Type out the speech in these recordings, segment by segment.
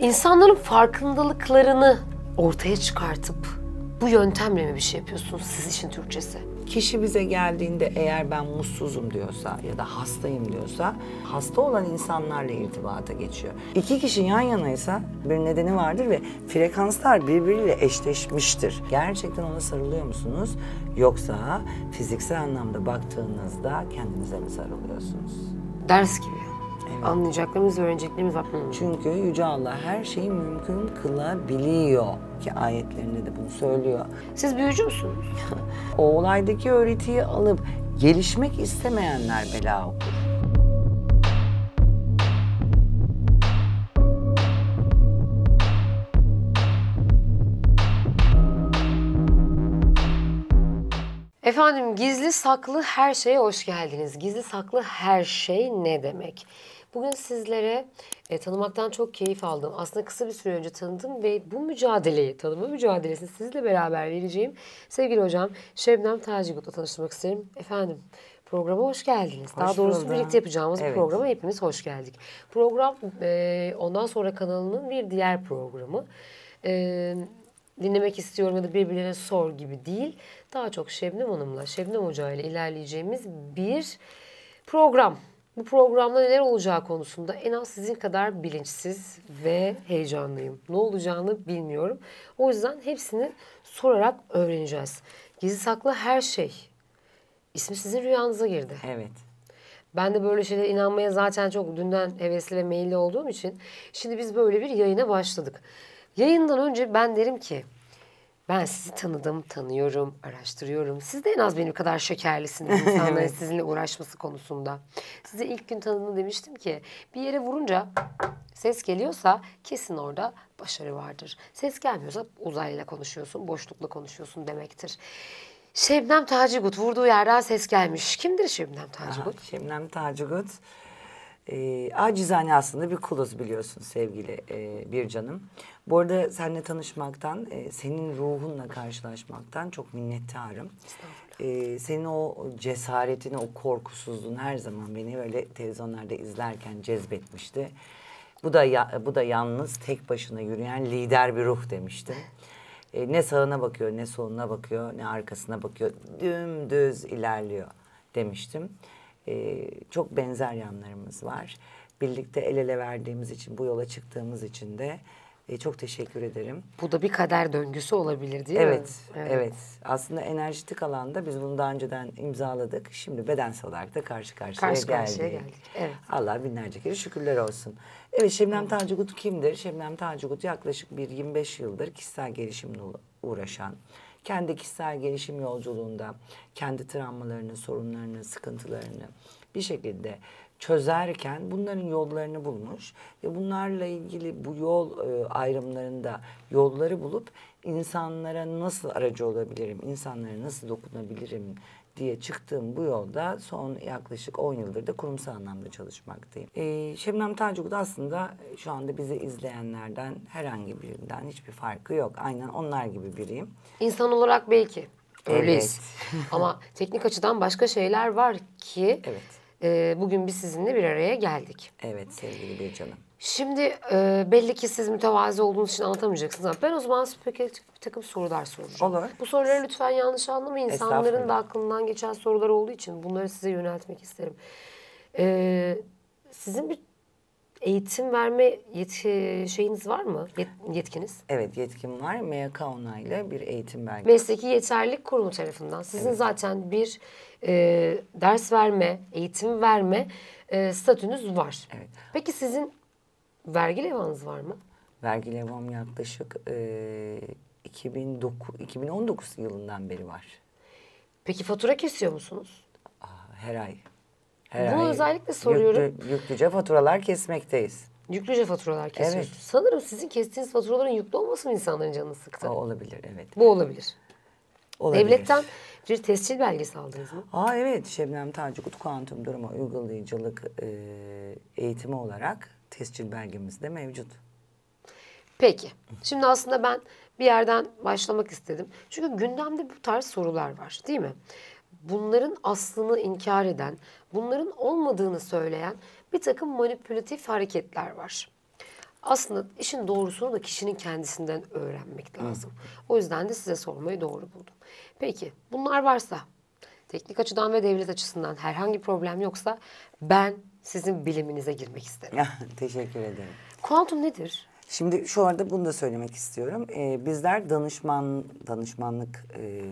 İnsanların farkındalıklarını ortaya çıkartıp bu yöntemle mi bir şey yapıyorsunuz siz için Türkçesi? Kişi bize geldiğinde eğer ben mutsuzum diyorsa ya da hastayım diyorsa hasta olan insanlarla irtibata geçiyor. İki kişi yan yanaysa bir nedeni vardır ve frekanslar birbiriyle eşleşmiştir. Gerçekten ona sarılıyor musunuz? Yoksa fiziksel anlamda baktığınızda kendinize mi sarılıyorsunuz? Ders gibi. Evet. Anlayacaklarımız öğreneceklerimiz var. Çünkü Yüce Allah her şeyi mümkün kılabiliyor ki ayetlerinde de bunu söylüyor. Siz büyücü müsünüz? o olaydaki öğretiyi alıp gelişmek istemeyenler bela okur. Efendim gizli saklı her şeye hoş geldiniz. Gizli saklı her şey ne demek? Bugün sizlere e, tanımaktan çok keyif aldım. Aslında kısa bir süre önce tanıdım ve bu mücadeleyi, tanıma mücadelesini sizinle beraber vereceğim. Sevgili hocam Şebnem Tacigut'la tanıştırmak isterim. Efendim programa hoş geldiniz. Hoş Daha doğrusu buldum. birlikte yapacağımız evet. programa hepiniz hoş geldik. Program e, ondan sonra kanalının bir diğer programı. E, dinlemek istiyorum ya da birbirine sor gibi değil. Daha çok Şebnem Hanım'la, Şebnem Hoca ile ilerleyeceğimiz bir program bu programda neler olacağı konusunda en az sizin kadar bilinçsiz ve heyecanlıyım. Ne olacağını bilmiyorum. O yüzden hepsini sorarak öğreneceğiz. Gizli saklı her şey. İsmi sizin rüyanıza girdi. Evet. Ben de böyle şeylere inanmaya zaten çok dünden hevesli ve meyilli olduğum için şimdi biz böyle bir yayına başladık. Yayından önce ben derim ki ben sizi tanıdım, tanıyorum, araştırıyorum. Siz de en az benim kadar şekerlisiniz insanların sizinle uğraşması konusunda. Size ilk gün tanıdığımda demiştim ki bir yere vurunca ses geliyorsa kesin orada başarı vardır. Ses gelmiyorsa uzayla konuşuyorsun, boşlukla konuşuyorsun demektir. Şebnem Tacigut vurduğu yerden ses gelmiş. Kimdir Şebnem Tacigut? Aa, ah, Şebnem Tacigut e, acizane aslında bir kuluz biliyorsun sevgili e, bir canım. Bu arada seninle tanışmaktan, e, senin ruhunla karşılaşmaktan çok minnettarım. E, senin o cesaretini, o korkusuzluğun her zaman beni böyle televizyonlarda izlerken cezbetmişti. Bu da ya, bu da yalnız tek başına yürüyen lider bir ruh demiştim. E, ne sağına bakıyor, ne soluna bakıyor, ne arkasına bakıyor. Dümdüz ilerliyor demiştim e, çok benzer yanlarımız var. Birlikte el ele verdiğimiz için, bu yola çıktığımız için de e, çok teşekkür ederim. Bu da bir kader döngüsü olabilir değil evet, mi? Evet, evet. Aslında enerjitik alanda biz bunu daha önceden imzaladık. Şimdi bedensel olarak da karşı karşıya karşı geldik. Karşıya geldik. Evet. Allah binlerce kere şükürler olsun. Evet Şemlem evet. kimdir? Şemlem Tacigut yaklaşık bir 25 yıldır kişisel gelişimle uğraşan, kendi kişisel gelişim yolculuğunda kendi travmalarını, sorunlarını, sıkıntılarını bir şekilde çözerken bunların yollarını bulmuş ve bunlarla ilgili bu yol e, ayrımlarında yolları bulup insanlara nasıl aracı olabilirim, insanlara nasıl dokunabilirim diye çıktığım bu yolda son yaklaşık 10 yıldır da kurumsal anlamda çalışmaktayım. Ee, Şebnem Tacuk aslında e, şu anda bizi izleyenlerden herhangi birinden hiçbir farkı yok. Aynen onlar gibi biriyim. İnsan olarak belki öyleyiz. Evet. Ama teknik açıdan başka şeyler var ki evet. e, bugün biz sizinle bir araya geldik. Evet sevgili bir canım. Şimdi e, belli ki siz mütevazi olduğunuz için anlatamayacaksınız ama ben o zaman spekülatif bir takım sorular soracağım. Olur. Bu soruları lütfen yanlış anlamayın. İnsanların da aklından geçen sorular olduğu için bunları size yöneltmek isterim. E, sizin bir eğitim verme yetki, şeyiniz var mı? Yet, yetkiniz? Evet yetkim var. MYK onaylı bir eğitim belgesi. Mesleki Yeterlilik Kurumu tarafından. Sizin evet. zaten bir e, ders verme, eğitim verme e, statünüz var. Evet. Peki sizin Vergi levanız var mı? Vergi levam yaklaşık e, 2009, 2019 yılından beri var. Peki fatura kesiyor musunuz? her ay. Her Bunu ay özellikle soruyorum. Yüklü, yüklüce faturalar kesmekteyiz. Yüklüce faturalar kesiyoruz. Evet. Sanırım sizin kestiğiniz faturaların yüklü olması mı insanların canını sıktı? Aa, olabilir evet. Bu olabilir. olabilir. Devletten bir tescil belgesi aldınız mı? Aa evet Şebnem Tacikut kuantum duruma uygulayıcılık e, eğitimi olarak tescil belgemizde mevcut. Peki. Şimdi aslında ben bir yerden başlamak istedim. Çünkü gündemde bu tarz sorular var değil mi? Bunların aslını inkar eden, bunların olmadığını söyleyen bir takım manipülatif hareketler var. Aslında işin doğrusunu da kişinin kendisinden öğrenmek lazım. O yüzden de size sormayı doğru buldum. Peki bunlar varsa teknik açıdan ve devlet açısından herhangi problem yoksa ben sizin biliminize girmek isterim. Teşekkür ederim. Kuantum nedir? Şimdi şu arada bunu da söylemek istiyorum. Ee, bizler danışman danışmanlık e,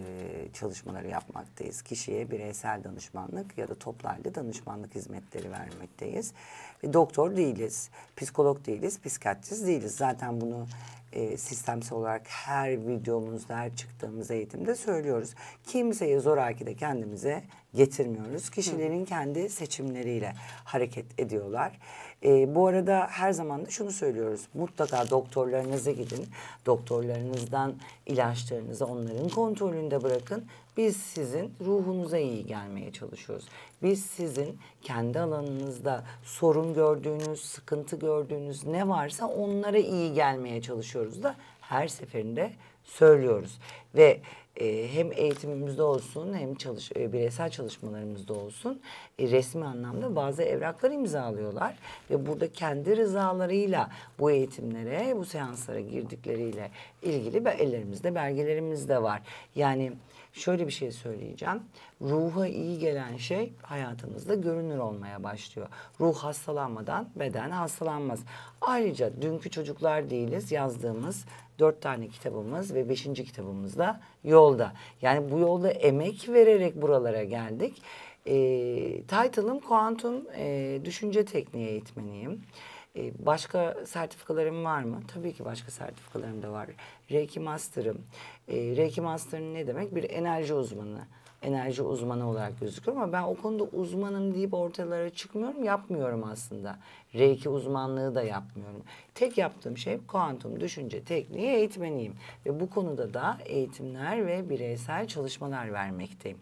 çalışmaları yapmaktayız. Kişiye bireysel danışmanlık ya da toplarla danışmanlık hizmetleri vermekteyiz. E, doktor değiliz, psikolog değiliz, psikiyatrist değiliz. Zaten bunu e, sistemsel olarak her videomuzda, her çıktığımız eğitimde söylüyoruz. Kimseye zoraki de kendimize getirmiyoruz. Kişilerin kendi seçimleriyle hareket ediyorlar. E, bu arada her zaman da şunu söylüyoruz. Mutlaka doktorlarınıza gidin. Doktorlarınızdan ilaçlarınızı onların kontrolünde bırakın. Biz sizin ruhunuza iyi gelmeye çalışıyoruz. Biz sizin kendi alanınızda sorun gördüğünüz, sıkıntı gördüğünüz ne varsa onlara iyi gelmeye çalışıyoruz da her seferinde söylüyoruz. Ve e, hem eğitimimizde olsun hem çalış, e, bireysel çalışmalarımızda olsun e, resmi anlamda bazı evraklar imzalıyorlar ve burada kendi rızalarıyla bu eğitimlere, bu seanslara girdikleriyle ilgili ellerimizde belgelerimiz de var. Yani şöyle bir şey söyleyeceğim. Ruha iyi gelen şey hayatımızda görünür olmaya başlıyor. Ruh hastalanmadan beden hastalanmaz. Ayrıca dünkü çocuklar değiliz yazdığımız dört tane kitabımız ve beşinci kitabımız da yolda. Yani bu yolda emek vererek buralara geldik. E, title'ım kuantum e, düşünce tekniği eğitmeniyim. E, başka sertifikalarım var mı? Tabii ki başka sertifikalarım da var. Reiki Master'ım. E, Reiki Master'ın ne demek? Bir enerji uzmanı enerji uzmanı olarak gözüküyorum ama ben o konuda uzmanım deyip ortalara çıkmıyorum, yapmıyorum aslında. Reiki uzmanlığı da yapmıyorum. Tek yaptığım şey kuantum düşünce tekniği eğitmeniyim ve bu konuda da eğitimler ve bireysel çalışmalar vermekteyim.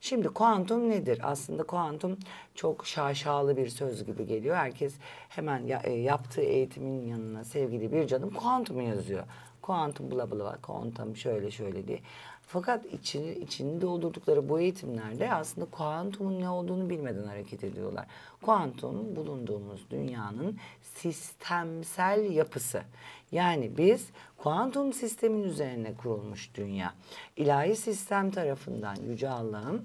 Şimdi kuantum nedir? Aslında kuantum çok şaşalı bir söz gibi geliyor. Herkes hemen ya, e, yaptığı eğitimin yanına sevgili bir canım kuantum yazıyor. Kuantum bla bla kuantum şöyle şöyle diye. Fakat içini, içini doldurdukları bu eğitimlerde aslında kuantumun ne olduğunu bilmeden hareket ediyorlar. Kuantum bulunduğumuz dünyanın sistemsel yapısı. Yani biz kuantum sistemin üzerine kurulmuş dünya. İlahi sistem tarafından Yüce Allah'ın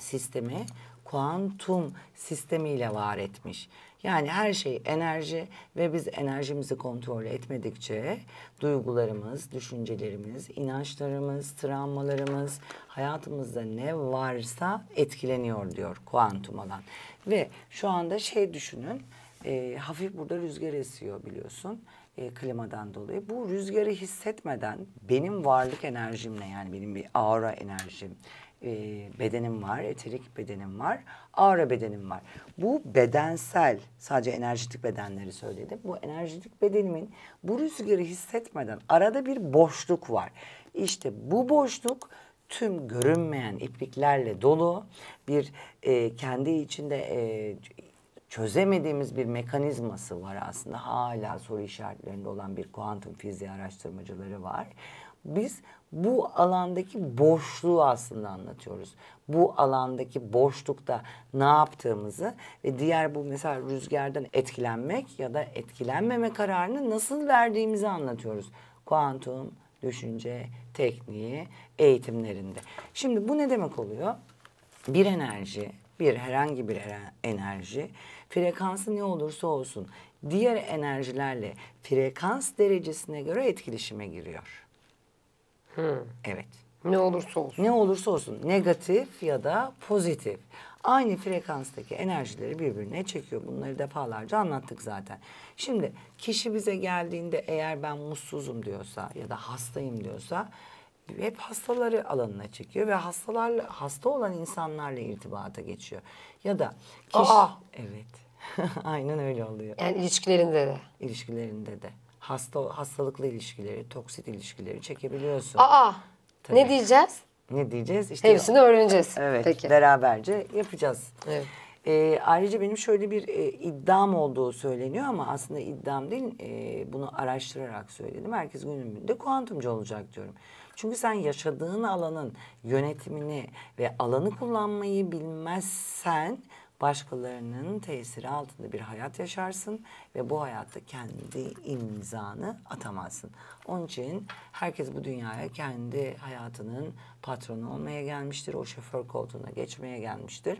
sistemi kuantum sistemiyle var etmiş. Yani her şey enerji ve biz enerjimizi kontrol etmedikçe duygularımız, düşüncelerimiz, inançlarımız, travmalarımız, hayatımızda ne varsa etkileniyor diyor kuantum alan. Ve şu anda şey düşünün, e, hafif burada rüzgar esiyor biliyorsun e, klimadan dolayı. Bu rüzgarı hissetmeden benim varlık enerjimle yani benim bir aura enerjim, e, bedenim var, eterik bedenim var, ağrı bedenim var. Bu bedensel, sadece enerjitik bedenleri söyledim. Bu enerjitik bedenimin bu rüzgarı hissetmeden arada bir boşluk var. İşte bu boşluk tüm görünmeyen ipliklerle dolu bir e, kendi içinde e, çözemediğimiz bir mekanizması var aslında. Hala soru işaretlerinde olan bir kuantum fiziği araştırmacıları var. Biz bu alandaki boşluğu aslında anlatıyoruz. Bu alandaki boşlukta ne yaptığımızı ve diğer bu mesela rüzgardan etkilenmek ya da etkilenmeme kararını nasıl verdiğimizi anlatıyoruz. Kuantum, düşünce, tekniği eğitimlerinde. Şimdi bu ne demek oluyor? Bir enerji, bir herhangi bir enerji frekansı ne olursa olsun diğer enerjilerle frekans derecesine göre etkileşime giriyor. Hı. Evet. Ne olursa olsun. Ne olursa olsun. Negatif ya da pozitif. Aynı frekanstaki enerjileri birbirine çekiyor. Bunları defalarca anlattık zaten. Şimdi kişi bize geldiğinde eğer ben mutsuzum diyorsa ya da hastayım diyorsa hep hastaları alanına çekiyor ve hastalarla hasta olan insanlarla irtibata geçiyor. Ya da kişi Aa! evet. Aynen öyle oluyor. Yani ilişkilerinde de. İlişkilerinde de hasta hastalıklı ilişkileri, toksit ilişkileri çekebiliyorsun. Aa Tabii. ne diyeceğiz? Ne diyeceğiz? İşte Hepsini öğreneceğiz. Evet Peki. beraberce yapacağız. Evet. E, ayrıca benim şöyle bir e, iddiam olduğu söyleniyor ama aslında iddiam değil e, bunu araştırarak söyledim. Herkes günümünde kuantumcu olacak diyorum. Çünkü sen yaşadığın alanın yönetimini ve alanı kullanmayı bilmezsen başkalarının tesiri altında bir hayat yaşarsın ve bu hayatta kendi imzanı atamazsın. Onun için herkes bu dünyaya kendi hayatının patronu olmaya gelmiştir. O şoför koltuğuna geçmeye gelmiştir.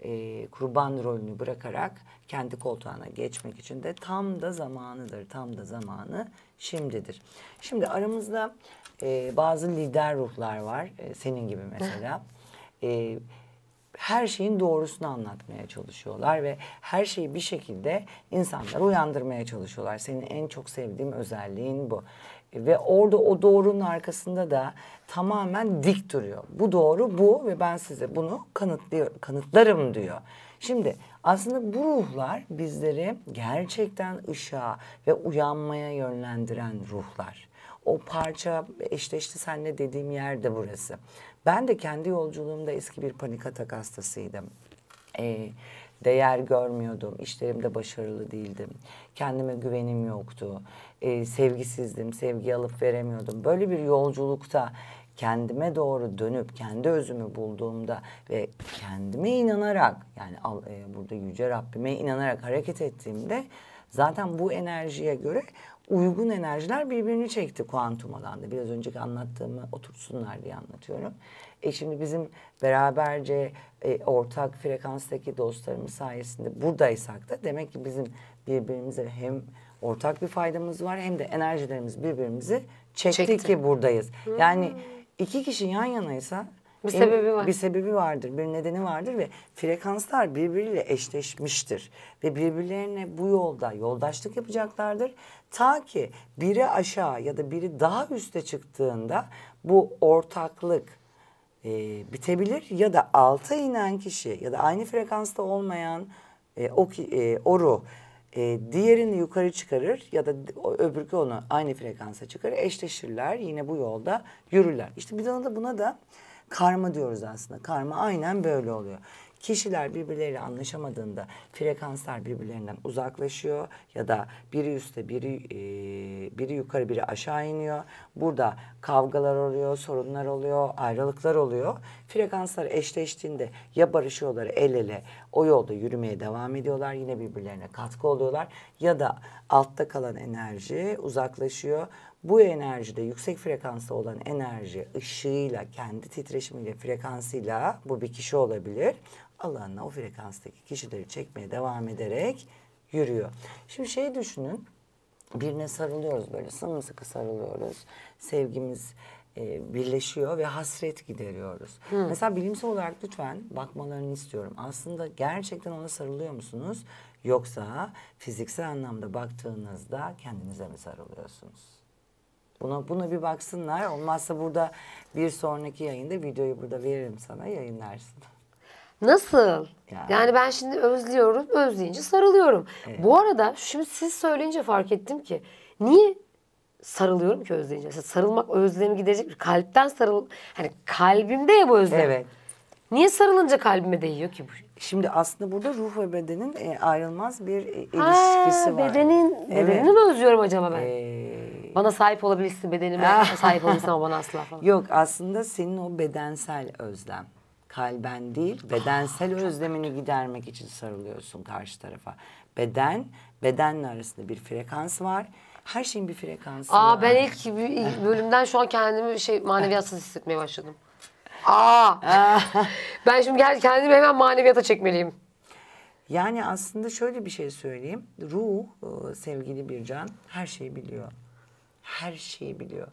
E, kurban rolünü bırakarak kendi koltuğuna geçmek için de tam da zamanıdır. Tam da zamanı şimdidir. Şimdi aramızda e, bazı lider ruhlar var. E, senin gibi mesela. Evet her şeyin doğrusunu anlatmaya çalışıyorlar ve her şeyi bir şekilde insanları uyandırmaya çalışıyorlar. Senin en çok sevdiğim özelliğin bu. E, ve orada o doğrunun arkasında da tamamen dik duruyor. Bu doğru bu ve ben size bunu kanıtlıyor, kanıtlarım diyor. Şimdi aslında bu ruhlar bizleri gerçekten ışığa ve uyanmaya yönlendiren ruhlar. O parça eşleşti senle dediğim yer de burası. Ben de kendi yolculuğumda eski bir panik atak hastasıydım. Ee, değer görmüyordum, işlerimde başarılı değildim, kendime güvenim yoktu, ee, sevgisizdim, sevgi alıp veremiyordum. Böyle bir yolculukta kendime doğru dönüp kendi özümü bulduğumda ve kendime inanarak yani al, e, burada yüce Rabbime inanarak hareket ettiğimde zaten bu enerjiye göre uygun enerjiler birbirini çekti kuantum alanda. Biraz önceki anlattığımı otursunlar diye anlatıyorum. E şimdi bizim beraberce e, ortak frekanstaki dostlarımız sayesinde buradaysak da demek ki bizim birbirimize hem ortak bir faydamız var hem de enerjilerimiz birbirimizi çekti, çekti. ki buradayız. Hmm. Yani iki kişi yan yanaysa bir sebebi var. Bir sebebi vardır, bir nedeni vardır ve frekanslar birbiriyle eşleşmiştir ve birbirlerine bu yolda yoldaşlık yapacaklardır Ta ki biri aşağı ya da biri daha üste çıktığında bu ortaklık e, bitebilir ya da alta inen kişi ya da aynı frekansta olmayan e, o e, oru e, diğerini yukarı çıkarır ya da öbürkü onu aynı frekansa çıkarır eşleşirler yine bu yolda yürürler. İşte bir da buna da karma diyoruz aslında. Karma aynen böyle oluyor. Kişiler birbirleriyle anlaşamadığında frekanslar birbirlerinden uzaklaşıyor ya da biri üstte biri e, biri yukarı biri aşağı iniyor. Burada kavgalar oluyor, sorunlar oluyor, ayrılıklar oluyor. Frekanslar eşleştiğinde ya barışıyorlar el ele o yolda yürümeye devam ediyorlar. Yine birbirlerine katkı oluyorlar ya da altta kalan enerji uzaklaşıyor. Bu enerjide yüksek frekansta olan enerji ışığıyla, kendi titreşimiyle, frekansıyla bu bir kişi olabilir alanına o frekanstaki kişileri çekmeye devam ederek yürüyor. Şimdi şey düşünün birine sarılıyoruz böyle sımsıkı sarılıyoruz. Sevgimiz e, birleşiyor ve hasret gideriyoruz. Hı. Mesela bilimsel olarak lütfen bakmalarını istiyorum. Aslında gerçekten ona sarılıyor musunuz? Yoksa fiziksel anlamda baktığınızda kendinize mi sarılıyorsunuz? Buna, buna bir baksınlar. Olmazsa burada bir sonraki yayında videoyu burada veririm sana yayınlarsın. Nasıl? Yani. yani ben şimdi özlüyorum, özleyince sarılıyorum. Evet. Bu arada şimdi siz söyleyince fark ettim ki niye sarılıyorum ki özleyince? Mesela sarılmak özlemi gidecek bir kalpten sarıl hani kalbimde ya bu özlem. Evet. Niye sarılınca kalbime değiyor ki bu? Şimdi aslında burada ruh ve bedenin e, ayrılmaz bir e, ilişkisi ha, var. Bedenin, evet. mi özlüyorum acaba ben? Ee... Bana sahip olabilirsin bedenime, sahip olabilirsin ama bana asla falan. Yok aslında senin o bedensel özlem kalben değil bedensel özlemini gidermek için sarılıyorsun karşı tarafa. Beden, bedenle arasında bir frekans var. Her şeyin bir frekansı Aa var. ben ilk, ilk bölümden şu an kendimi şey maneviyatsız hissetmeye başladım. Aa! ben şimdi gel kendimi hemen maneviyata çekmeliyim. Yani aslında şöyle bir şey söyleyeyim. Ruh e, sevgili bir can her şeyi biliyor. Her şeyi biliyor.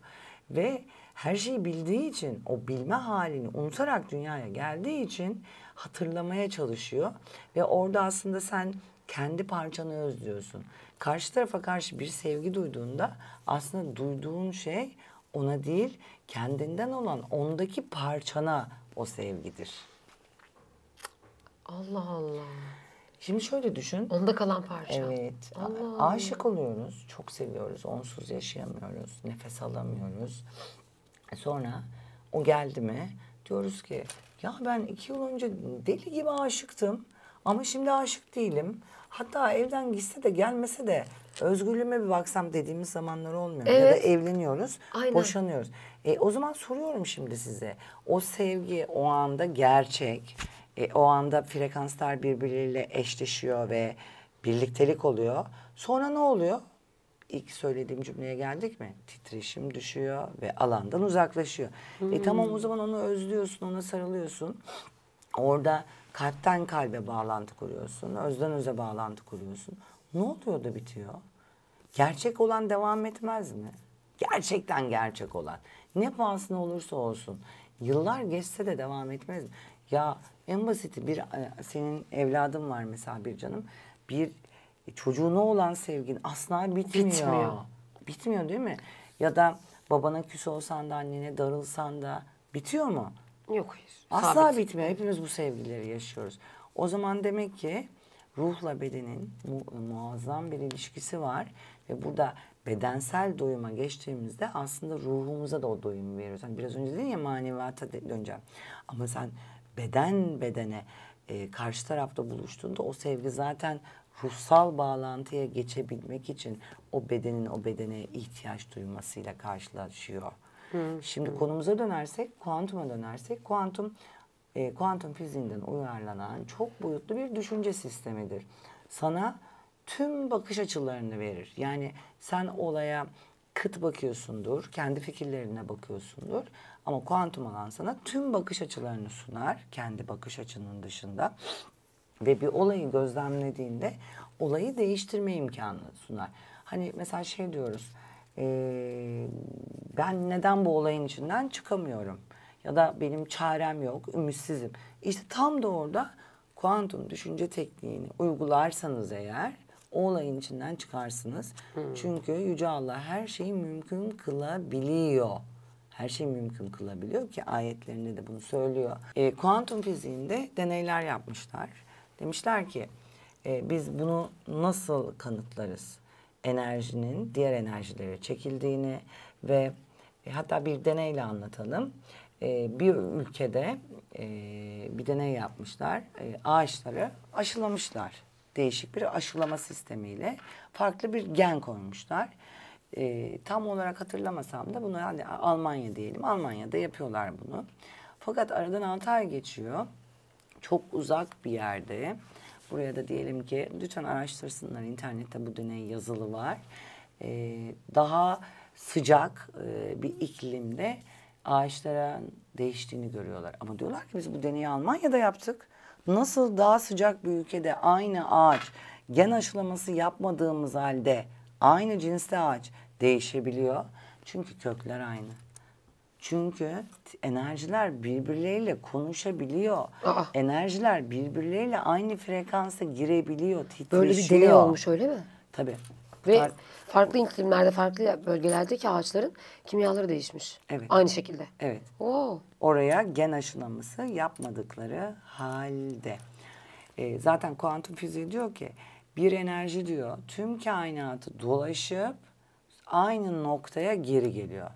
Ve her şeyi bildiği için o bilme halini unutarak dünyaya geldiği için hatırlamaya çalışıyor ve orada aslında sen kendi parçanı özlüyorsun. Karşı tarafa karşı bir sevgi duyduğunda aslında duyduğun şey ona değil kendinden olan ondaki parçana o sevgidir. Allah Allah. Şimdi şöyle düşün. Onda kalan parça. Evet. Allah. Aşık oluyoruz, çok seviyoruz, onsuz yaşayamıyoruz, nefes alamıyoruz. Sonra o geldi mi diyoruz ki ya ben iki yıl önce deli gibi aşıktım ama şimdi aşık değilim. Hatta evden gitse de gelmese de özgürlüğüme bir baksam dediğimiz zamanlar olmuyor. Evet. Ya da evleniyoruz, Aynen. boşanıyoruz. E, o zaman soruyorum şimdi size. O sevgi o anda gerçek. E, o anda frekanslar birbirleriyle eşleşiyor ve birliktelik oluyor. Sonra ne oluyor? ilk söylediğim cümleye geldik mi? Titreşim düşüyor ve alandan uzaklaşıyor. Hmm. E tamam o zaman onu özlüyorsun, ona sarılıyorsun. Orada kalpten kalbe bağlantı kuruyorsun, özden öze bağlantı kuruyorsun. Ne oluyor da bitiyor? Gerçek olan devam etmez mi? Gerçekten gerçek olan. Ne pahasına olursa olsun. Yıllar geçse de devam etmez mi? Ya en basiti bir e, senin evladın var mesela bir canım. Bir e çocuğuna olan sevgin asla bitmiyor. Bitmiyor. Bitmiyor değil mi? Ya da babana küs olsan da annene darılsan da bitiyor mu? Yok hayır. Asla sabit. bitmiyor. Hepimiz bu sevgileri yaşıyoruz. O zaman demek ki ruhla bedenin mu muazzam bir ilişkisi var ve burada bedensel doyuma geçtiğimizde aslında ruhumuza da o doyumu veriyoruz. Hani biraz önce dedin ya maneviyata döneceğim. Ama sen beden bedene e, karşı tarafta buluştuğunda o sevgi zaten ruhsal bağlantıya geçebilmek için o bedenin o bedene ihtiyaç duymasıyla karşılaşıyor. Hı. Şimdi hı. konumuza dönersek, kuantuma dönersek, kuantum e, kuantum fiziğinden uyarlanan çok boyutlu bir düşünce sistemidir. Sana tüm bakış açılarını verir. Yani sen olaya kıt bakıyorsundur, kendi fikirlerine bakıyorsundur. Ama kuantum alan sana tüm bakış açılarını sunar, kendi bakış açının dışında ve bir olayı gözlemlediğinde olayı değiştirme imkanı sunar. Hani mesela şey diyoruz, e, ben neden bu olayın içinden çıkamıyorum? Ya da benim çarem yok, ümitsizim. İşte tam da orada kuantum düşünce tekniğini uygularsanız eğer o olayın içinden çıkarsınız. Hmm. Çünkü Yüce Allah her şeyi mümkün kılabiliyor. Her şeyi mümkün kılabiliyor ki ayetlerinde de bunu söylüyor. E, kuantum fiziğinde deneyler yapmışlar Demişler ki e, biz bunu nasıl kanıtlarız? Enerjinin diğer enerjilere çekildiğini ve e, hatta bir deneyle anlatalım. E, bir ülkede e, bir deney yapmışlar. E, ağaçları aşılamışlar. Değişik bir aşılama sistemiyle farklı bir gen koymuşlar e, tam olarak hatırlamasam da bunu hani Almanya diyelim. Almanya'da yapıyorlar bunu. Fakat aradan 6 ay geçiyor çok uzak bir yerde buraya da diyelim ki lütfen araştırsınlar internette bu deney yazılı var. Ee, daha sıcak e, bir iklimde ağaçların değiştiğini görüyorlar. Ama diyorlar ki biz bu deneyi Almanya'da yaptık. Nasıl daha sıcak bir ülkede aynı ağaç gen aşılaması yapmadığımız halde aynı cinsli ağaç değişebiliyor? Çünkü kökler aynı. Çünkü enerjiler birbirleriyle konuşabiliyor. Aa. Enerjiler birbirleriyle aynı frekansa girebiliyor, titreşiyor. Böyle bir deney olmuş öyle mi? Tabii. Ve Far farklı iklimlerde, farklı bölgelerdeki ağaçların kimyaları değişmiş. Evet. Aynı şekilde. Evet. Oo. Oraya gen aşılaması yapmadıkları halde. E, zaten kuantum fiziği diyor ki bir enerji diyor tüm kainatı dolaşıp aynı noktaya geri geliyor.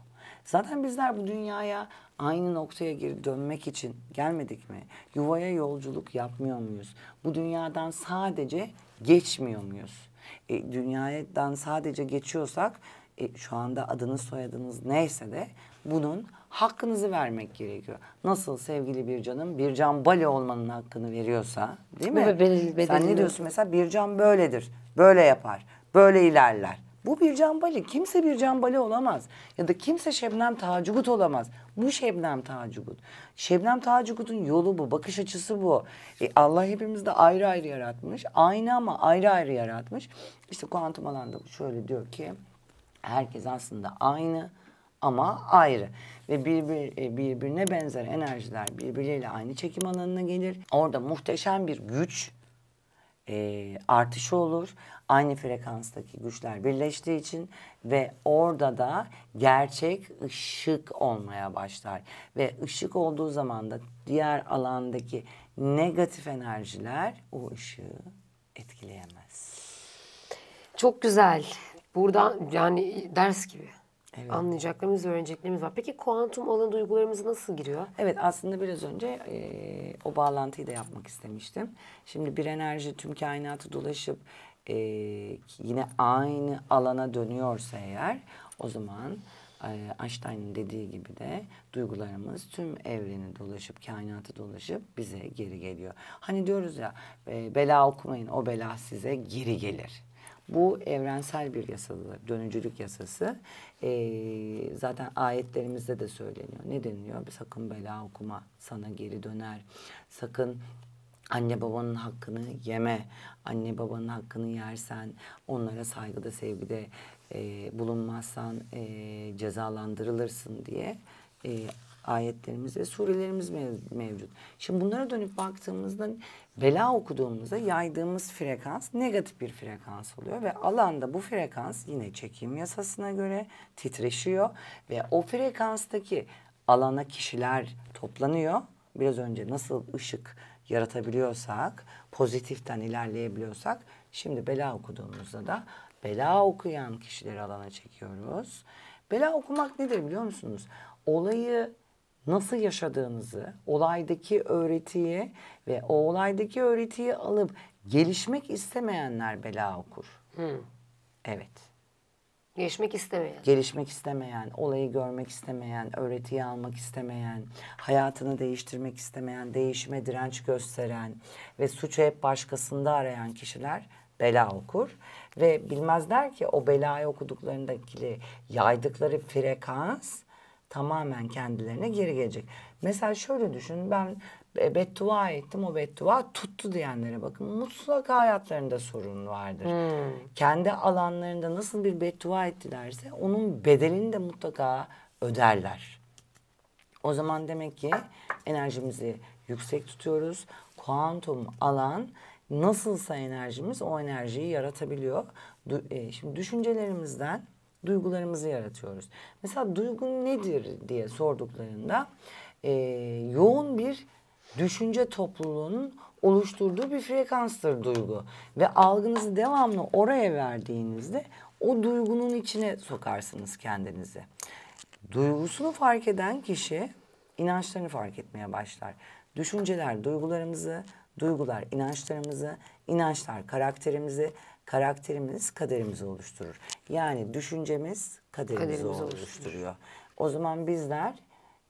Zaten bizler bu dünyaya aynı noktaya geri dönmek için gelmedik mi? Yuvaya yolculuk yapmıyor muyuz? Bu dünyadan sadece geçmiyor muyuz? E, dünyadan sadece geçiyorsak e, şu anda adınız soyadınız neyse de bunun hakkınızı vermek gerekiyor. Nasıl sevgili bir canım bir can bale olmanın hakkını veriyorsa değil mi? Bedel, Sen ne diyorsun mesela bir can böyledir, böyle yapar, böyle ilerler. Bu bir cambali. Kimse bir cambali olamaz. Ya da kimse Şebnem Tacugut olamaz. Bu Şebnem Tacugut. Şebnem Tacugut'un yolu bu. Bakış açısı bu. E, Allah hepimizde ayrı ayrı yaratmış. Aynı ama ayrı ayrı yaratmış. İşte kuantum alanda şöyle diyor ki herkes aslında aynı ama ayrı ve birbir, e, birbirine benzer enerjiler birbirleriyle aynı çekim alanına gelir. Orada muhteşem bir güç e, artışı olur aynı frekanstaki güçler birleştiği için ve orada da gerçek ışık olmaya başlar. Ve ışık olduğu zaman da diğer alandaki negatif enerjiler o ışığı etkileyemez. Çok güzel. burada yani ders gibi. Evet. Anlayacaklarımız, öğreneceklerimiz var. Peki kuantum olan duygularımız nasıl giriyor? Evet aslında biraz önce e, o bağlantıyı da yapmak istemiştim. Şimdi bir enerji tüm kainatı dolaşıp e, yine aynı alana dönüyorsa eğer o zaman e, Einstein'ın dediği gibi de duygularımız tüm evreni dolaşıp, kainatı dolaşıp bize geri geliyor. Hani diyoruz ya e, bela okumayın o bela size geri gelir. Bu evrensel bir yasadır, dönücülük yasası. Ee, zaten ayetlerimizde de söyleniyor. Ne deniliyor? Sakın bela okuma, sana geri döner. Sakın anne babanın hakkını yeme anne babanın hakkını yersen, onlara saygıda sevgide e, bulunmazsan e, cezalandırılırsın diye e, ayetlerimiz ve surelerimiz mev mevcut. Şimdi bunlara dönüp baktığımızda bela okuduğumuzda yaydığımız frekans negatif bir frekans oluyor ve alanda bu frekans yine çekim yasasına göre titreşiyor ve o frekanstaki alana kişiler toplanıyor. Biraz önce nasıl ışık yaratabiliyorsak, pozitiften ilerleyebiliyorsak şimdi bela okuduğumuzda da bela okuyan kişileri alana çekiyoruz. Bela okumak nedir biliyor musunuz? Olayı nasıl yaşadığınızı, olaydaki öğretiyi ve o olaydaki öğretiyi alıp gelişmek istemeyenler bela okur. Hmm. Evet. Gelişmek istemeyen. Gelişmek istemeyen, olayı görmek istemeyen, öğretiyi almak istemeyen, hayatını değiştirmek istemeyen, değişime direnç gösteren ve suçu hep başkasında arayan kişiler bela okur. Ve bilmezler ki o belayı okuduklarındaki yaydıkları frekans tamamen kendilerine geri gelecek. Mesela şöyle düşün ben beddua ettim. O beddua tuttu diyenlere bakın. Mutlaka hayatlarında sorun vardır. Hmm. Kendi alanlarında nasıl bir beddua ettilerse onun bedelini de mutlaka öderler. O zaman demek ki enerjimizi yüksek tutuyoruz. Kuantum alan nasılsa enerjimiz o enerjiyi yaratabiliyor. Du e, şimdi düşüncelerimizden duygularımızı yaratıyoruz. Mesela duygun nedir diye sorduklarında e, yoğun bir düşünce topluluğunun oluşturduğu bir frekanstır duygu. Ve algınızı devamlı oraya verdiğinizde o duygunun içine sokarsınız kendinizi. Duygusunu fark eden kişi inançlarını fark etmeye başlar. Düşünceler duygularımızı, duygular inançlarımızı, inançlar karakterimizi, karakterimiz kaderimizi oluşturur. Yani düşüncemiz kaderimizi, kaderimizi oluşturuyor. oluşturuyor. O zaman bizler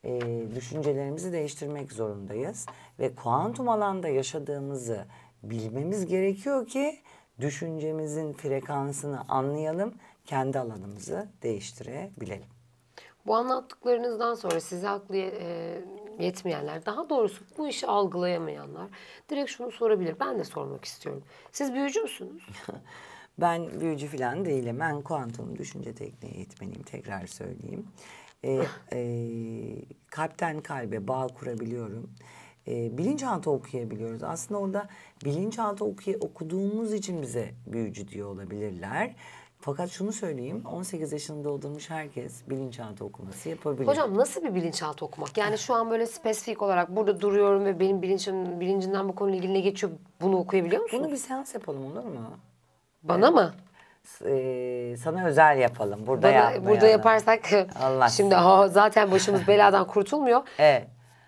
e, düşüncelerimizi değiştirmek zorundayız. Ve kuantum alanda yaşadığımızı bilmemiz gerekiyor ki düşüncemizin frekansını anlayalım, kendi alanımızı değiştirebilelim. Bu anlattıklarınızdan sonra size aklı e, yetmeyenler, daha doğrusu bu işi algılayamayanlar direkt şunu sorabilir. Ben de sormak istiyorum. Siz büyücü müsünüz? ben büyücü falan değilim. Ben kuantum düşünce tekniği eğitmeniyim tekrar söyleyeyim e, e, kalpten kalbe bağ kurabiliyorum. E, bilinçaltı okuyabiliyoruz. Aslında orada bilinçaltı okuy okuduğumuz için bize büyücü diyor olabilirler. Fakat şunu söyleyeyim 18 yaşında doldurmuş herkes bilinçaltı okuması yapabilir. Hocam nasıl bir bilinçaltı okumak? Yani şu an böyle spesifik olarak burada duruyorum ve benim bilincim, bilincimden bu konuyla ilgili ne geçiyor bunu okuyabiliyor musun? Bunu bir seans yapalım olur mu? Bana evet. mı? e, sana özel yapalım. Burada Bana, yapmayalım. Burada yaparsak Allah şimdi ha, zaten başımız beladan kurtulmuyor. evet.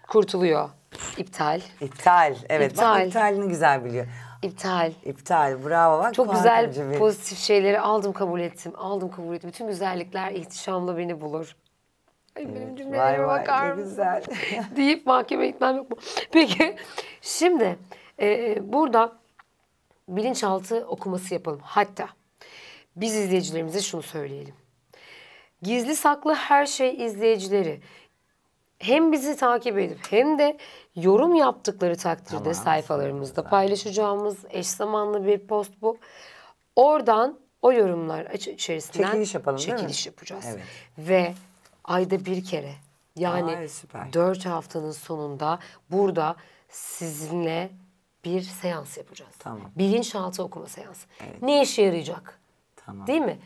Kurtuluyor. İptal. İptal. Evet. İptal. Bak iptalini güzel biliyor. İptal. İptal. Bravo bak. Çok güzel bir... pozitif şeyleri aldım kabul ettim. Aldım kabul ettim. Bütün güzellikler ihtişamla beni bulur. Ay evet, benim cümlelerime bakar mısın? güzel. deyip mahkemeye gitmem yok mu? Peki şimdi e, e, burada bilinçaltı okuması yapalım. Hatta biz izleyicilerimize şunu söyleyelim. Gizli saklı her şey izleyicileri hem bizi takip edip hem de yorum yaptıkları takdirde tamam. sayfalarımızda tamam. paylaşacağımız eş zamanlı bir post bu. Oradan o yorumlar içerisinden çekiliş, yapalım, çekiliş yapacağız. Evet. Ve ayda bir kere yani dört haftanın sonunda burada sizinle bir seans yapacağız. Tamam. Bilinçaltı okuma seansı. Evet. Ne işe yarayacak? Tamam. Değil mi?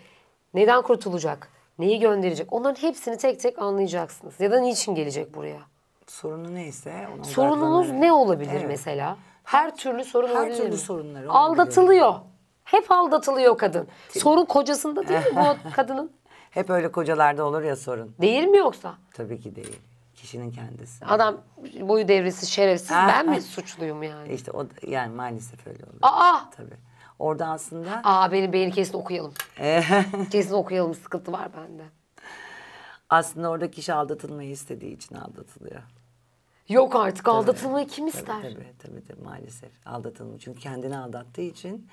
Neden kurtulacak? Neyi gönderecek? Onların hepsini tek tek anlayacaksınız. Ya da niçin gelecek buraya? Sorunu neyse ona Sorununuz ne olabilir evet. mesela? Her türlü sorun Her türlü mi? sorunları olabilir. Aldatılıyor. Hep aldatılıyor kadın. Sorun kocasında değil mi bu kadının? Hep öyle kocalarda olur ya sorun. Değil mi yoksa? Tabii ki değil. Kişinin kendisi. Adam boyu devresi şerefsiz. Ah, ben mi ah. suçluyum yani? E işte o yani maalesef öyle oluyor. Aa! Tabii. Orada aslında... Aa beni, beni kesin okuyalım. kesin okuyalım sıkıntı var bende. Aslında orada kişi aldatılmayı istediği için aldatılıyor. Yok artık tabii, aldatılmayı kim tabii, ister? Tabii, tabii tabii, tabii maalesef aldatılma. Çünkü kendini aldattığı için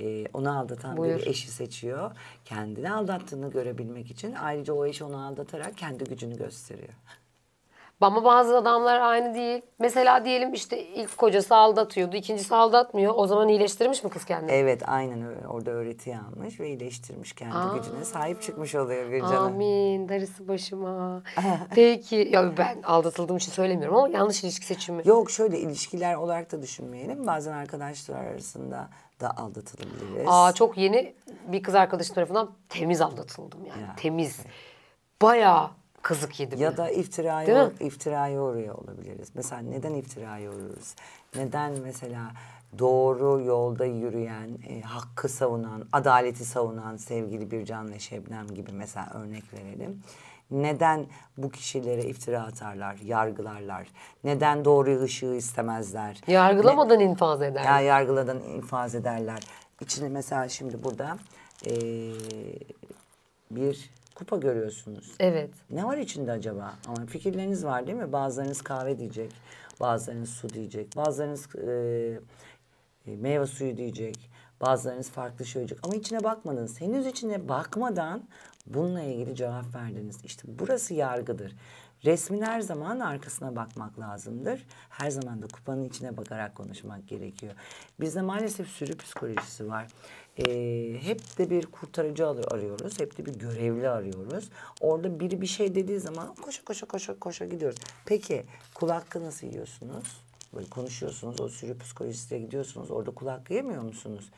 e, onu aldatan Buyur. bir eşi seçiyor. Kendini aldattığını görebilmek için ayrıca o eş onu aldatarak kendi gücünü gösteriyor. Ama bazı adamlar aynı değil. Mesela diyelim işte ilk kocası aldatıyordu, ikincisi aldatmıyor. O zaman iyileştirmiş mi kız kendini? Evet aynen öyle. Orada öğreti almış ve iyileştirmiş kendi Aa. gücüne sahip çıkmış oluyor Gülcan'a. Amin. Darısı başıma. Peki ya ben aldatıldığım için söylemiyorum ama yanlış ilişki seçimi. Yok şöyle ilişkiler olarak da düşünmeyelim. Bazen arkadaşlar arasında da aldatılabiliriz. Aa çok yeni bir kız arkadaşım tarafından temiz aldatıldım yani. Ya. Temiz. Evet. Bayağı kazık yedi. Ya da iftiraya, iftiraya oraya olabiliriz. Mesela neden iftiraya uğruyoruz? Neden mesela doğru yolda yürüyen, e, hakkı savunan, adaleti savunan sevgili Bircan ve Şebnem gibi mesela örnek verelim. Neden bu kişilere iftira atarlar, yargılarlar? Neden doğru ışığı istemezler? Yargılamadan ne, infaz ederler. Ya yargılamadan infaz ederler. İçini mesela şimdi burada e, bir kupa görüyorsunuz. Evet. Ne var içinde acaba? Ama fikirleriniz var değil mi? Bazılarınız kahve diyecek, bazılarınız su diyecek, bazılarınız e, e meyve suyu diyecek, bazılarınız farklı şey diyecek. Ama içine bakmadınız. Henüz içine bakmadan bununla ilgili cevap verdiniz. İşte burası yargıdır. Resmin her zaman arkasına bakmak lazımdır. Her zaman da kupanın içine bakarak konuşmak gerekiyor. Bizde maalesef sürü psikolojisi var e, hep de bir kurtarıcı arıyoruz. Hep de bir görevli arıyoruz. Orada biri bir şey dediği zaman koşa koşa koşa koşa gidiyoruz. Peki kul hakkı nasıl yiyorsunuz? Böyle konuşuyorsunuz o sürü psikolojisine gidiyorsunuz. Orada kul hakkı yemiyor musunuz?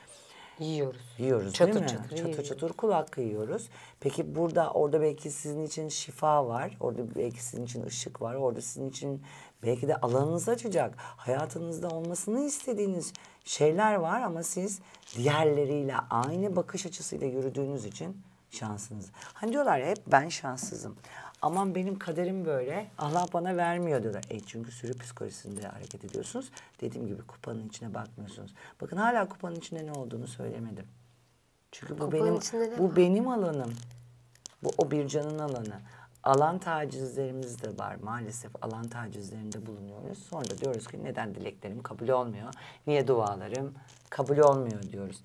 Yiyoruz. Yiyoruz çatır değil mi? Çatır çatır, yiyoruz. çatır kul hakkı yiyoruz. Peki burada orada belki sizin için şifa var. Orada belki sizin için ışık var. Orada sizin için belki de alanınızı açacak. Hayatınızda olmasını istediğiniz şeyler var ama siz diğerleriyle aynı bakış açısıyla yürüdüğünüz için şansınız. Hani diyorlar ya hep ben şanssızım. Aman benim kaderim böyle. Allah bana vermiyor diyorlar. E çünkü sürü psikolojisinde hareket ediyorsunuz. Dediğim gibi kupanın içine bakmıyorsunuz. Bakın hala kupanın içinde ne olduğunu söylemedim. Çünkü bu kupanın benim bu var? benim alanım. Bu o bir canın alanı alan tacizlerimiz de var maalesef alan tacizlerinde bulunuyoruz. Sonra da diyoruz ki neden dileklerim kabul olmuyor? Niye dualarım kabul olmuyor diyoruz.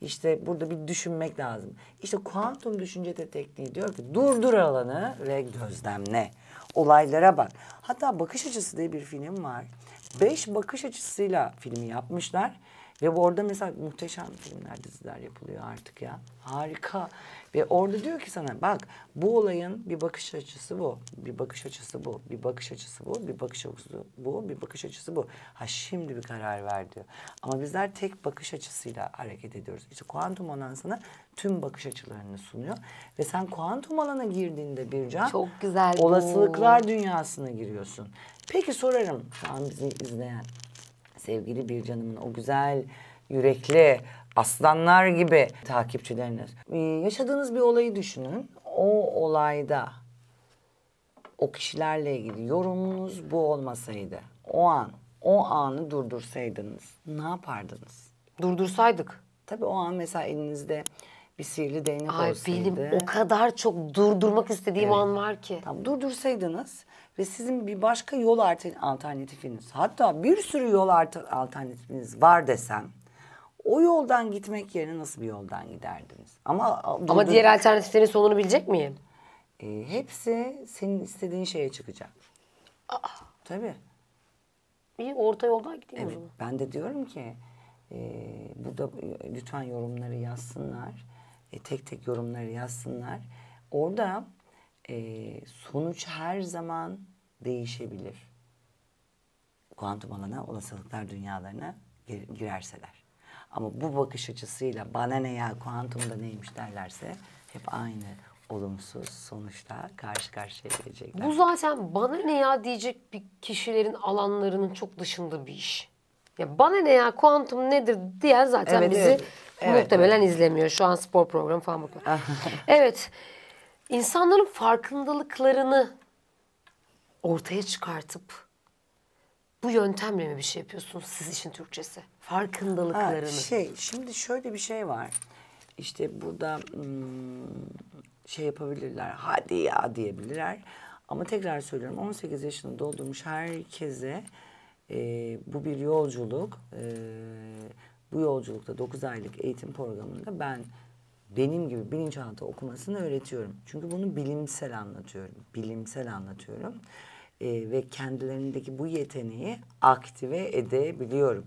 İşte burada bir düşünmek lazım. İşte kuantum düşünce de tekniği diyor ki durdur alanı ve gözlemle. Olaylara bak. Hatta bakış açısı diye bir film var. Beş bakış açısıyla filmi yapmışlar. Ve bu orada mesela muhteşem filmler, diziler yapılıyor artık ya. Harika. Ve orada diyor ki sana bak bu olayın bir bakış açısı bu. Bir bakış açısı bu. Bir bakış açısı bu. Bir bakış açısı bu. Bir bakış açısı bu. Ha şimdi bir karar ver diyor. Ama bizler tek bakış açısıyla hareket ediyoruz. İşte kuantum alan sana tüm bakış açılarını sunuyor. Ve sen kuantum alana girdiğinde bir can Çok güzel bu. olasılıklar dünyasına giriyorsun. Peki sorarım şu an bizi izleyen sevgili bir canımın o güzel yürekli aslanlar gibi takipçileriniz. Ee, yaşadığınız bir olayı düşünün. O olayda o kişilerle ilgili yorumunuz bu olmasaydı. O an, o anı durdursaydınız ne yapardınız? Durdursaydık. Tabii o an mesela elinizde bir sihirli değnek Ay, olsaydı. Benim o kadar çok durdurmak istediğim evet. an var ki. Tam durdursaydınız ve sizin bir başka yol alternatifiniz hatta bir sürü yol alternatifiniz var desem o yoldan gitmek yerine nasıl bir yoldan giderdiniz? Ama ama diğer alternatiflerin sonunu bilecek miyim? E, hepsi senin istediğin şeye çıkacak. Aa. Tabii. İyi orta yoldan gideyim evet, o zaman. Ben de diyorum ki e, burada lütfen yorumları yazsınlar. E, tek tek yorumları yazsınlar. Orada e, sonuç her zaman değişebilir. Kuantum alana, olasılıklar dünyalarına girerseler. Ama bu bakış açısıyla bana ne ya kuantumda neymiş derlerse hep aynı olumsuz sonuçla karşı karşıya gelecekler. Bu zaten bana ne ya diyecek bir kişilerin alanlarının çok dışında bir iş. Ya bana ne ya kuantum nedir diyen zaten evet, bizi Evet, muhtemelen evet. izlemiyor. Şu an spor programı falan bakıyor. Ah. evet. İnsanların farkındalıklarını ortaya çıkartıp bu yöntemle mi bir şey yapıyorsunuz siz için Türkçesi? Farkındalıklarını. Ha, şey, şimdi şöyle bir şey var. İşte burada hmm, şey yapabilirler, hadi ya diyebilirler. Ama tekrar söylüyorum 18 yaşını doldurmuş herkese e, bu bir yolculuk. E, bu yolculukta 9 aylık eğitim programında ben benim gibi bilinçaltı okumasını öğretiyorum. Çünkü bunu bilimsel anlatıyorum. Bilimsel anlatıyorum. Evet e, ve kendilerindeki bu yeteneği aktive edebiliyorum.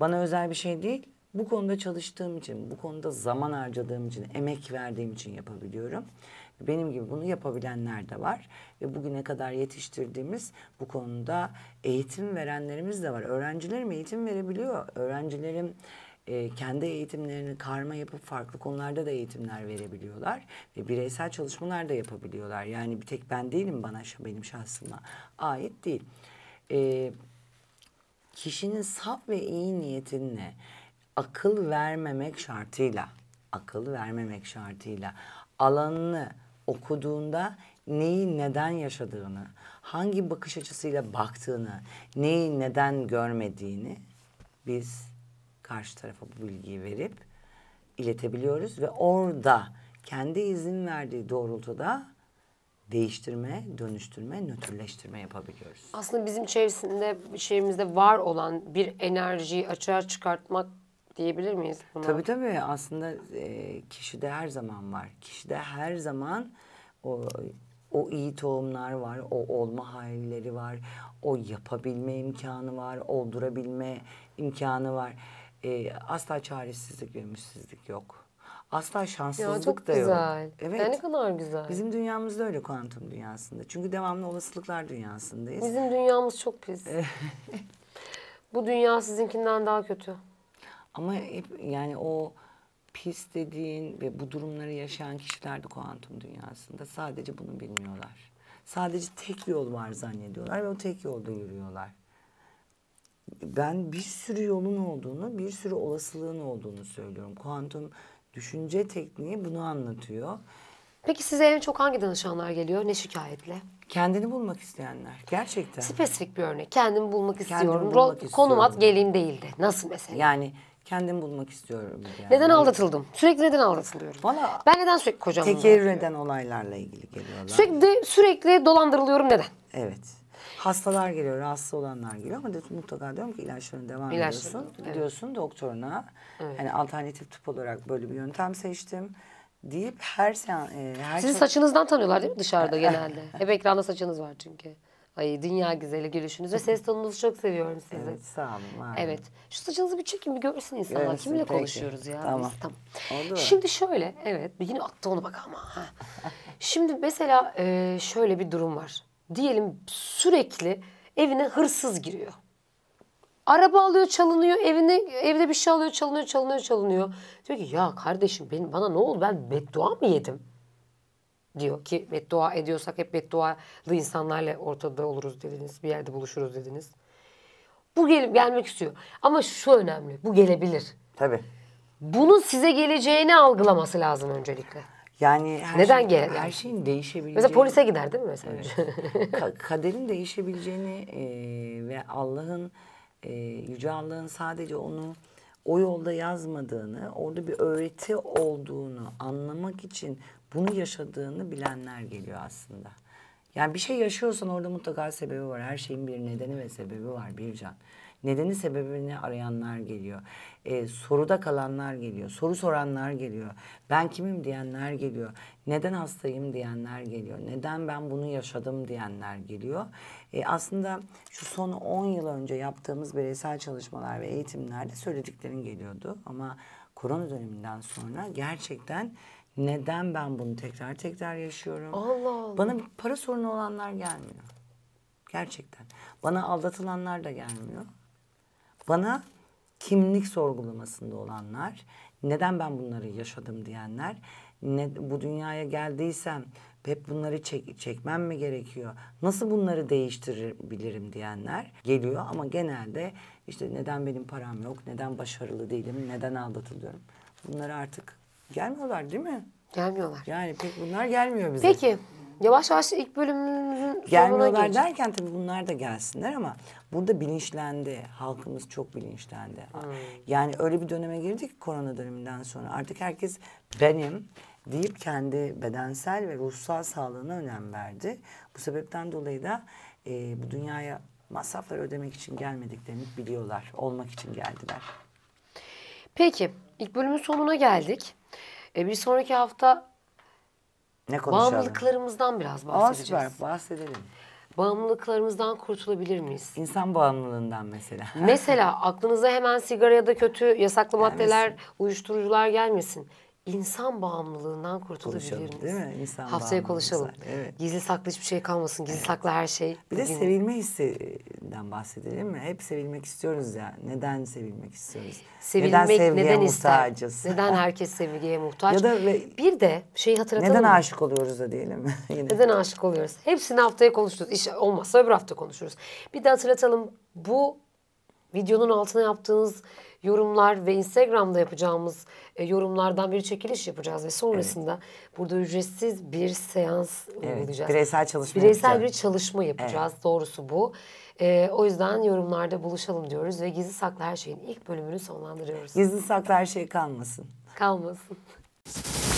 Bana özel bir şey değil. Bu konuda çalıştığım için, bu konuda zaman harcadığım için, emek verdiğim için yapabiliyorum. Benim gibi bunu yapabilenler de var. Ve bugüne kadar yetiştirdiğimiz bu konuda eğitim verenlerimiz de var. Öğrencilerim eğitim verebiliyor. Öğrencilerim e, kendi eğitimlerini karma yapıp farklı konularda da eğitimler verebiliyorlar ve bireysel çalışmalar da yapabiliyorlar. Yani bir tek ben değilim bana benim şahsıma ait değil. E, kişinin saf ve iyi niyetinle akıl vermemek şartıyla akıl vermemek şartıyla alanını okuduğunda neyi neden yaşadığını, hangi bakış açısıyla baktığını, neyi neden görmediğini biz karşı tarafa bu bilgiyi verip iletebiliyoruz ve orada kendi izin verdiği doğrultuda değiştirme, dönüştürme, nötrleştirme yapabiliyoruz. Aslında bizim çevresinde şeyimizde var olan bir enerjiyi açığa çıkartmak diyebilir miyiz buna? Tabii tabii aslında e, kişide her zaman var. Kişide her zaman o o iyi tohumlar var, o olma hayalleri var, o yapabilme imkanı var, oldurabilme imkanı var e, asla çaresizlik ve ümitsizlik yok. Asla şanssızlık ya, çok da güzel. yok. Evet. ne kadar güzel. Bizim dünyamızda öyle kuantum dünyasında. Çünkü devamlı olasılıklar dünyasındayız. Bizim dünyamız çok pis. Bu dünya sizinkinden daha kötü. Ama hep yani o pis dediğin ve bu durumları yaşayan kişiler de kuantum dünyasında. Sadece bunu bilmiyorlar. Sadece tek yol var zannediyorlar ve o tek yolda yürüyorlar ben bir sürü yolun olduğunu, bir sürü olasılığın olduğunu söylüyorum. Kuantum düşünce tekniği bunu anlatıyor. Peki size en çok hangi danışanlar geliyor? Ne şikayetle? Kendini bulmak isteyenler. Gerçekten. Spesifik bir örnek. Kendimi bulmak istiyorum. Kendimi bulmak istiyorum. Konum at geleyim değildi. Nasıl mesela? Yani kendimi bulmak istiyorum. Yani. Neden aldatıldım? Sürekli neden aldatılıyorum? Valla ben neden sürekli kocamla Tekerrür eden olaylarla ilgili geliyorlar. Sürekli sürekli dolandırılıyorum neden? Evet hastalar geliyor, rahatsız olanlar geliyor ama de, mutlaka diyorum ki ilaçlarını devam İlaçları, ediyorsun. Evet. Gidiyorsun doktoruna. Evet. Hani alternatif tıp olarak böyle bir yöntem seçtim deyip her sean e, her Sizin çok... Şey- saçınızdan tanıyorlar değil mi dışarıda genelde? Hep ekranda saçınız var çünkü. Ay dünya güzeli gülüşünüz ve ses tonunuzu çok seviyorum sizi. Evet sağ olun. Aynen. Evet. Şu saçınızı bir çekin bir görsün insanlar. Görsün, Kimle peki. konuşuyoruz ya? Tamam. Biz, tamam. Oldu. Şimdi şöyle evet yine attı onu bak ama. Şimdi mesela e, şöyle bir durum var diyelim sürekli evine hırsız giriyor. Araba alıyor çalınıyor, evine, evde bir şey alıyor çalınıyor, çalınıyor, çalınıyor. Diyor ki ya kardeşim benim, bana ne oldu ben beddua mı yedim? Diyor ki beddua ediyorsak hep beddualı insanlarla ortada oluruz dediniz, bir yerde buluşuruz dediniz. Bu gelip gelmek istiyor. Ama şu önemli, bu gelebilir. Tabii. Bunun size geleceğini algılaması lazım öncelikle. Yani her neden şey, gelir? Her şeyin değişebileceği. Mesela polise gider değil mi mesela? Evet. kaderin değişebileceğini e, ve Allah'ın e, yüce Allah'ın sadece onu o yolda yazmadığını, orada bir öğreti olduğunu anlamak için bunu yaşadığını bilenler geliyor aslında. Yani bir şey yaşıyorsan orada mutlaka sebebi var. Her şeyin bir nedeni ve sebebi var bir can. Nedeni sebebini arayanlar geliyor. E, soruda kalanlar geliyor. Soru soranlar geliyor. Ben kimim diyenler geliyor. Neden hastayım diyenler geliyor. Neden ben bunu yaşadım diyenler geliyor. E, aslında şu son 10 yıl önce yaptığımız bireysel çalışmalar ve eğitimlerde söylediklerin geliyordu. Ama korona döneminden sonra gerçekten neden ben bunu tekrar tekrar yaşıyorum? Allah Allah. Bana para sorunu olanlar gelmiyor. Gerçekten. Bana aldatılanlar da gelmiyor bana kimlik sorgulamasında olanlar, neden ben bunları yaşadım diyenler, ne, bu dünyaya geldiysem hep bunları çek, çekmem mi gerekiyor? Nasıl bunları değiştirebilirim diyenler geliyor ama genelde işte neden benim param yok, neden başarılı değilim, neden aldatılıyorum? Bunlar artık gelmiyorlar değil mi? Gelmiyorlar. Yani pek bunlar gelmiyor bize. Peki Yavaş yavaş ilk bölümün Gelmiyorlar geçin. derken tabii bunlar da gelsinler ama burada bilinçlendi. Halkımız çok bilinçlendi. Hmm. Yani öyle bir döneme girdik korona döneminden sonra. Artık herkes benim deyip kendi bedensel ve ruhsal sağlığına önem verdi. Bu sebepten dolayı da e, bu dünyaya masraflar ödemek için gelmediklerini biliyorlar. Olmak için geldiler. Peki ilk bölümün sonuna geldik. E, bir sonraki hafta ne konuşalım? Bağımlılıklarımızdan biraz bahsedeceğiz. Aa, süper, bahsedelim. Bağımlılıklarımızdan kurtulabilir miyiz? İnsan bağımlılığından mesela. mesela aklınıza hemen sigara ya da kötü yasaklı gelmesin. maddeler, uyuşturucular gelmesin insan bağımlılığından kurtulabilir Değil mi? İnsan Haftaya konuşalım. Evet. Gizli saklı hiçbir şey kalmasın. Gizli evet. saklı her şey. Bir bugün... de sevilme hissinden bahsedelim mi? Hep sevilmek istiyoruz ya. Neden sevilmek istiyoruz? Sevilmek neden sevgiye neden muhtacız? Ister? Neden herkes sevgiye muhtaç? ya da ve, bir de şeyi hatırlatalım. Neden mı? aşık oluyoruz da diyelim. Yine. Neden aşık oluyoruz? Hepsini haftaya konuşuruz. İş olmazsa öbür hafta konuşuruz. Bir de hatırlatalım. Bu videonun altına yaptığınız yorumlar ve Instagram'da yapacağımız e, yorumlardan bir çekiliş yapacağız ve sonrasında evet. burada ücretsiz bir seans evet, uygulayacağız. Bireysel çalışma Bireysel yapacağız. bir çalışma yapacağız. Evet. Doğrusu bu. E, o yüzden yorumlarda buluşalım diyoruz ve Gizli Saklı Her Şey'in ilk bölümünü sonlandırıyoruz. Gizli Saklı Her Şey kalmasın. Kalmasın.